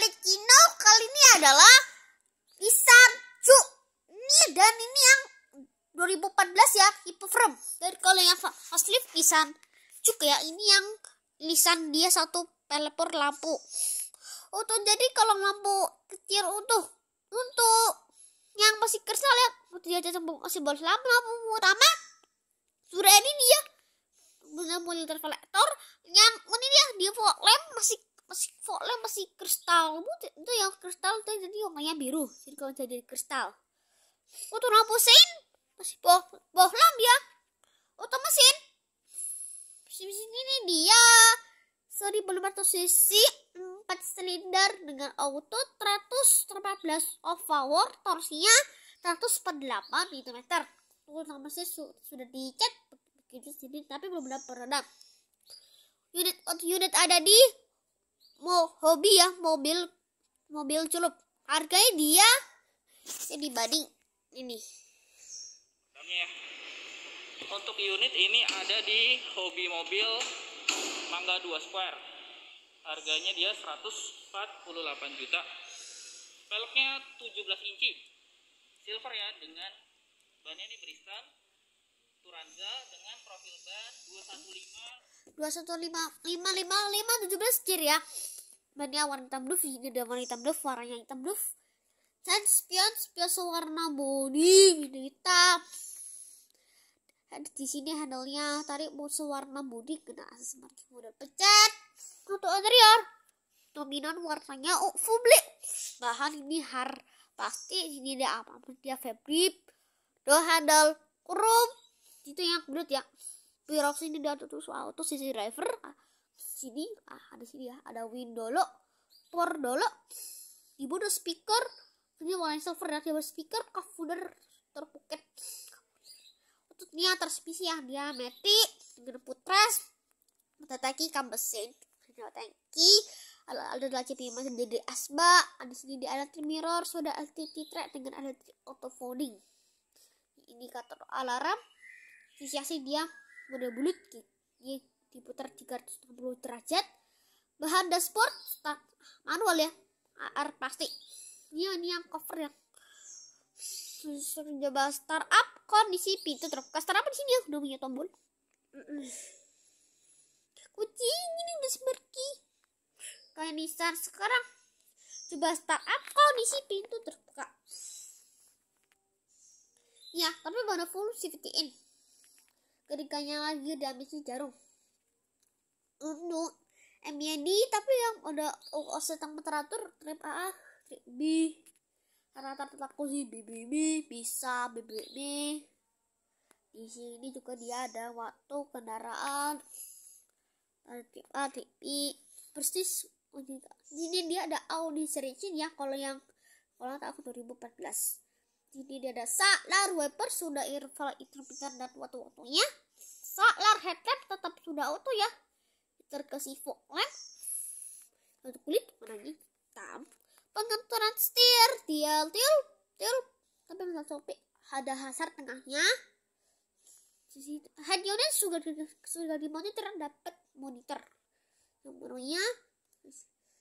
milik Cino kali ini adalah pisang cu. Ini dan ini yang 2014 ya, Hippofrem. Dari kalau yang asli pisang cu ya, ini yang lisan dia satu pelepor lampu. Untuk jadi kalau lampu kecil utuh untuk yang masih kersal ya, waktu dia cembung masih bolos lampu lampu utama sudah ini dia benar mulai kolektor yang ini dia dia lem masih masih volem masih kristal itu yang kristal itu jadi warnanya biru jadi kalau jadi kristal waktu nampusin masih boh boh lam ya waktu mesin mesin ini dia seri berbentuk sisi empat silinder dengan auto 114 of power torsinya 148 Nm tunggu sama sih su sudah dicat begitu sini tapi belum ada peredam unit unit ada di mau hobi ya mobil mobil culup harganya dia ini dibanding ini untuk unit ini ada di hobi mobil Mangga 2 Square harganya dia 148 juta peleknya 17 inci silver ya dengan bannya ini Bristol Turanza dengan profil ban 215 dua satu lima lima lima lima tujuh belas ciri ya bannya warna hitam blue ini ada warna hitam blue warnanya hitam duf dan spion spion warna body hitam di sini handlenya tarik mau sewarna body kena asas marking model pecat untuk interior dominan warnanya oh, publik bahan ini har pasti ini ada apa dia fabric do handle krum itu yang berat ya Pirok ini dan tutus tuh sisi driver ah, sini ah ada sini ya ada wind dolo por dolo ibu ada speaker ini warna silver dan ada ya, speaker kafuder terpuket untuk dia terspisi ya dia meti dengan putres mata taki kambesin mata tangki ada lagi pima jadi asba ada sini di ada mirror sudah LTT track dengan ada auto folding indikator alarm sisi dia model bulat gigi diputar 360 derajat bahan dashboard start manual ya AR pasti ini ini yang cover yang sering coba startup kondisi pintu terbuka startup di sini ya udah punya tombol kucing ini udah seperti kayak Nissan sekarang coba startup kondisi pintu terbuka ya tapi baru full safety in ketiganya lagi udah dihabisi jarum untuk eh, MND tapi yang udah OOC yang teratur trip A trip B rata B sih B bisa B. di sini juga dia ada waktu kendaraan trip A trip B persis oh, ini dia ada audi series ya kalau yang kalau tak aku 2014 jadi dia ada saklar wiper sudah irval interpreter dan waktu-waktunya. Saklar headcap tetap sudah auto ya. Terkasih fog lamp. Lalu kulit warnanya hitam. pengaturan steer dia til til tapi masih sopi ada hazard tengahnya. Head unit sudah sudah dimonitor dapat monitor nomornya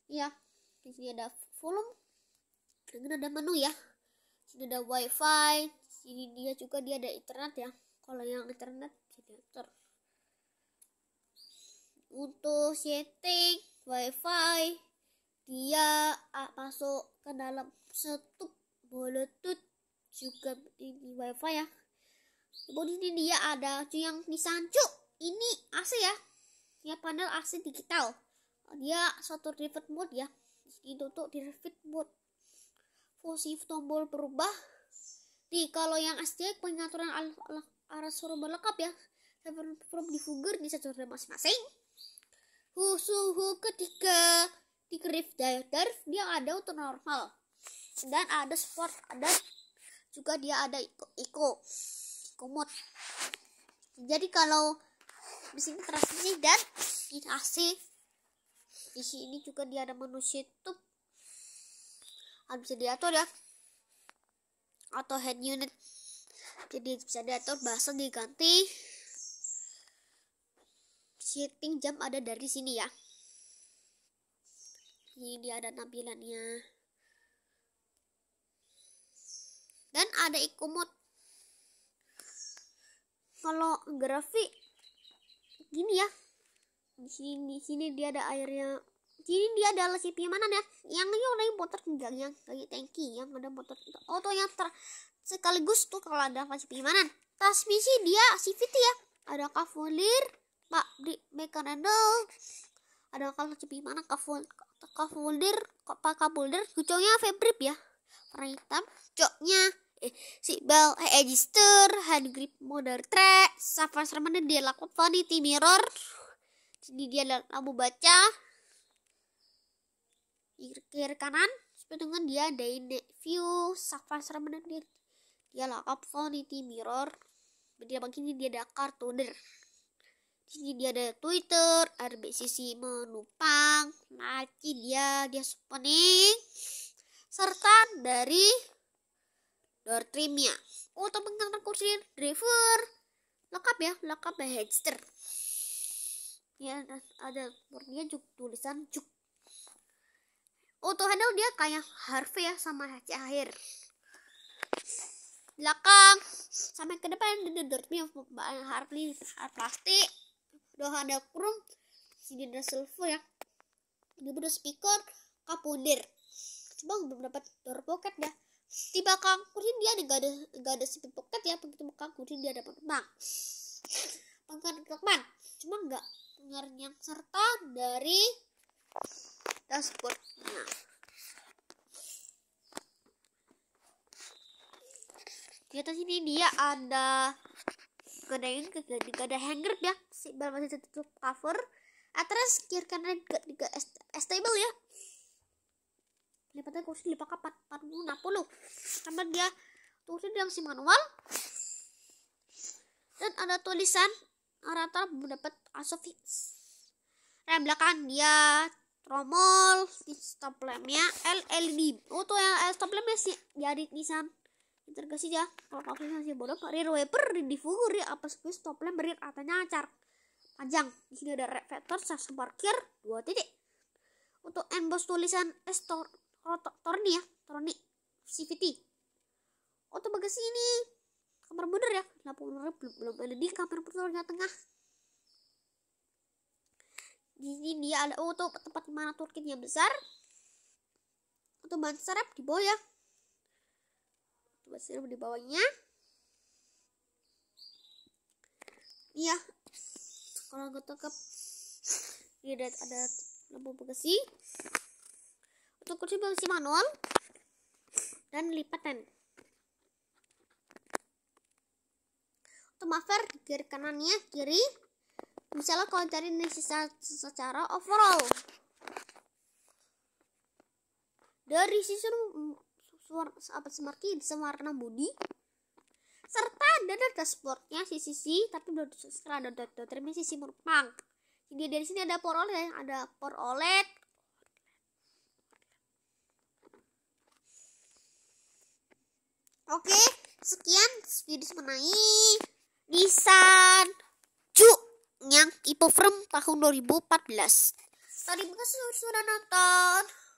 ya di sini ada volume dengan ada menu ya sudah ada wifi sini dia juga dia ada internet ya kalau yang internet generator untuk setting wifi dia ah, masuk ke dalam setup bluetooth juga ini wifi ya kemudian ini dia ada yang nisan ini AC ya ya panel AC digital dia satu revert mode ya ditutup di revert mode fungsi tombol berubah di kalau yang asli pengaturan arah suara lengkap ya platform di Fugger bisa masing-masing suhu ketika di grip Dive dia ada untuk normal dan ada sport dan juga dia ada eco komod jadi kalau di sini ini dan di AC di sini juga dia ada menu tuh harus bisa diatur ya atau head unit jadi bisa diatur bahasa diganti shifting jam ada dari sini ya ini dia ada tampilannya dan ada eco mode kalau grafik gini ya di sini di sini dia ada airnya jadi dia adalah si mana ya yang yang ada motor tinggal yang lagi tanki yang ada motor oh tuh yang ter sekaligus tuh kalau ada apa si mana transmisi dia si CVT ya ada Cavalier Pak di Mekanendal ada kalau si mana Cavalier Cavalier Pak Cavalier kucingnya Febrip ya warna hitam coknya eh, si bel eh, register hand grip model track safar sermana dia lakukan vanity mirror jadi dia lampu baca kiri kanan dengan dia ada ini view surface ramadan dia dia lakap vanity mirror dia begini dia ada cartooner sini dia ada Twitter, RBCC menupang, maci dia dia pening, serta dari door trimnya. Oh, teman teman kursi driver, lengkap ya, lengkap ya hamster. Ya ada murnya juga tulisan juk untuk handle dia kayak Harvey ya sama Cahir belakang sampai ke depan the Harvey. Harvey pasti. udah ada krum sini ada silver ya Dia udah speaker kapunir cuma belum dapat door pocket dah di belakang kursi dia ada gak ada gak ada speed pocket ya begitu belakang kursi dia dapat bang pangkat kemana cuma nggak yang serta dari Das Wort. Di atas ini dia ada gedein juga ada hanger ya si bal masih tertutup cover atas kiri kanan tiga juga stable ya lipatnya kursi lipat kapan empat puluh enam puluh tambah dia kursi yang si manual dan ada tulisan rata mendapat asofix rem belakang dia tromol di stop lampnya LLD oh tuh yang stop lampnya sih jadi nisan terkesi ya kalau pakai sih bodoh rear wiper di fugur ya apa sih stop lamp beri atanya acar panjang di sini ada red vector sasa parkir dua titik untuk emboss tulisan S tor torni ya torni CVT untuk oh, bagasi ini kamar bener ya lampu bener belum, belum ada di kamar mundur tengah di sini dia ada oh, tuh tempat mana turkinya besar Ottoman serap di bawah ya Ottoman serap di bawahnya iya kalau gue tangkap dia ada, ada lampu bekasi untuk kursi bekasi manual dan lipatan untuk muffler di kiri kanannya kiri misalnya kalau cari nasi secara overall dari sisi apa semarki semarna budi serta ada dashboardnya si sisi tapi belum sekarang ada si sisi merupakan jadi dari sini ada por OLED ada por OLED oke sekian video mengenai bisa ipo from tahun 2014. Tadi mga susunod na